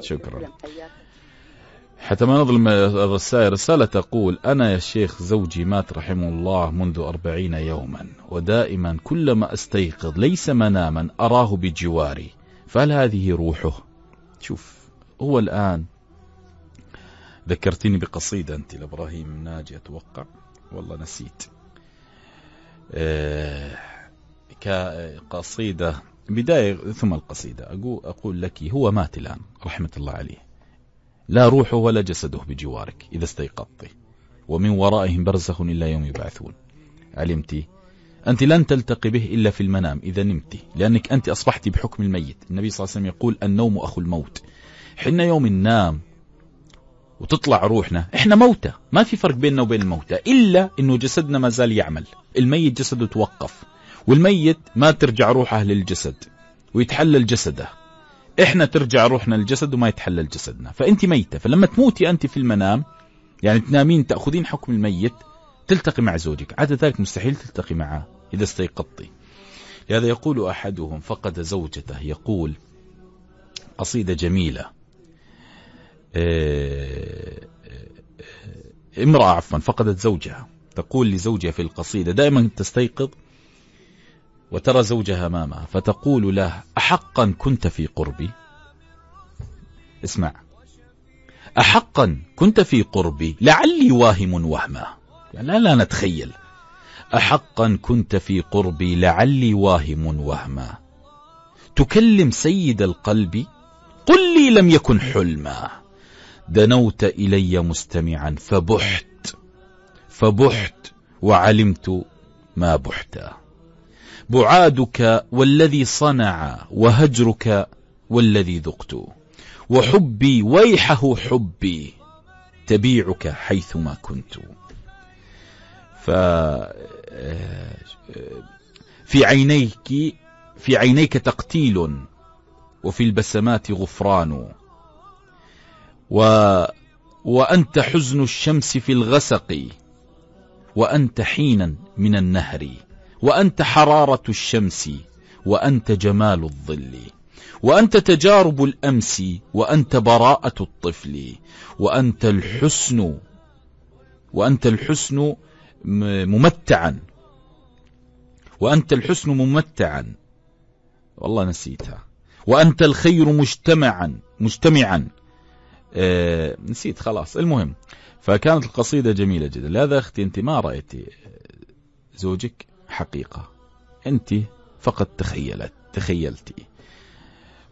شكرا حتى ما نظلم الرسائل رسالة تقول أنا يا شيخ زوجي مات رحمه الله منذ أربعين يوما ودائما كلما أستيقظ ليس مناما أراه بجواري فهل هذه روحه شوف هو الآن ذكرتني بقصيدة أنت لإبراهيم ناجي أتوقع والله نسيت آه، كقصيدة بداية ثم القصيدة أقول لك هو مات الآن رحمة الله عليه لا روحه ولا جسده بجوارك إذا استيقظت ومن ورائهم برزخ إلا يوم يبعثون علمت أنت لن تلتقي به إلا في المنام إذا نمت لأنك أنت أصبحت بحكم الميت النبي صلى الله عليه وسلم يقول النوم أخو الموت حين يوم ننام وتطلع روحنا احنا موتى ما في فرق بيننا وبين الموتى إلا أنه جسدنا ما زال يعمل الميت جسده توقف والميت ما ترجع روحه للجسد ويتحلل جسده احنا ترجع روحنا للجسد وما يتحلل جسدنا فانت ميته فلما تموتي انت في المنام يعني تنامين تاخذين حكم الميت تلتقي مع زوجك عدا ذلك مستحيل تلتقي معه اذا استيقظتي لهذا يقول احدهم فقد زوجته يقول قصيده جميله آه، آه، آه، امراه عفوا فقدت زوجها تقول لزوجها في القصيده دائما تستيقظ وترى زوجها أمامها فتقول له أحقا كنت في قربي اسمع أحقا كنت في قربي لعلي واهم وهما يعني لا لا نتخيل أحقا كنت في قربي لعلي واهم وهما تكلم سيد القلب قل لي لم يكن حلما دنوت إلي مستمعا فبحت فبحت وعلمت ما بحتا بعادك والذي صنع وهجرك والذي ذقت وحبي ويحه حبي تبيعك حيثما كنت ف آه، في عينيك في عينيك تقتيل وفي البسمات غفران و وأنت حزن الشمس في الغسق وأنت حينا من النهر وأنت حرارة الشمس وأنت جمال الظل وأنت تجارب الأمس وأنت براءة الطفل وأنت الحسن وأنت الحسن ممتعا وأنت الحسن ممتعا والله نسيتها وأنت الخير مجتمعا مجتمعا آه نسيت خلاص المهم فكانت القصيدة جميلة جدا لهذا أختي أنت ما رأيتي زوجك حقيقة أنت فقط تخيلت تخيلتي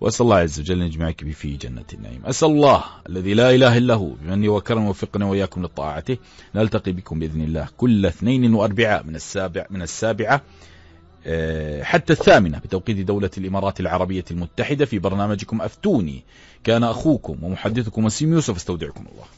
وأسأل الله عز وجل أن يجمعك بي في جنة النعيم أسأل الله الذي لا إله إلا هو بمن وكرم وفقنا وإياكم لطاعته نلتقي بكم بإذن الله كل اثنين وأربعاء من السابع من السابعة آه، حتى الثامنة بتوقيت دولة الإمارات العربية المتحدة في برنامجكم أفتوني كان أخوكم ومحدثكم وسيم يوسف استودعكم الله